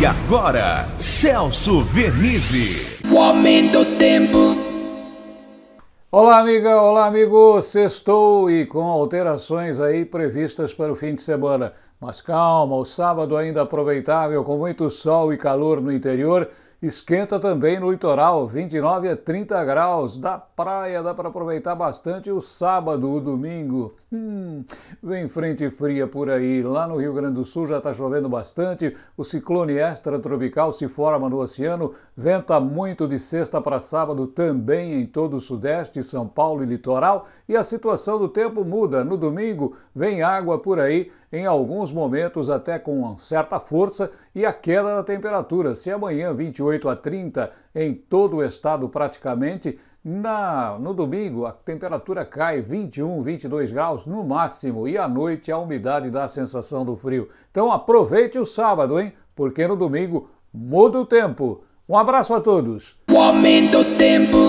E agora, Celso Vernizzi. O aumento do tempo. Olá, amiga, olá, amigo. Sextou e com alterações aí previstas para o fim de semana. Mas calma, o sábado ainda é aproveitável, com muito sol e calor no interior Esquenta também no litoral, 29 a 30 graus. Da praia dá para aproveitar bastante o sábado, o domingo. Hum, vem frente fria por aí. Lá no Rio Grande do Sul já está chovendo bastante. O ciclone extratropical se forma no oceano. Venta muito de sexta para sábado também em todo o sudeste, São Paulo e litoral. E a situação do tempo muda. No domingo vem água por aí em alguns momentos até com certa força e a queda da temperatura. Se amanhã 28 28 a 30 em todo o estado praticamente. Na, no domingo, a temperatura cai 21, 22 graus no máximo e à noite a umidade dá a sensação do frio. Então aproveite o sábado, hein? Porque no domingo muda o tempo. Um abraço a todos. O aumento tempo.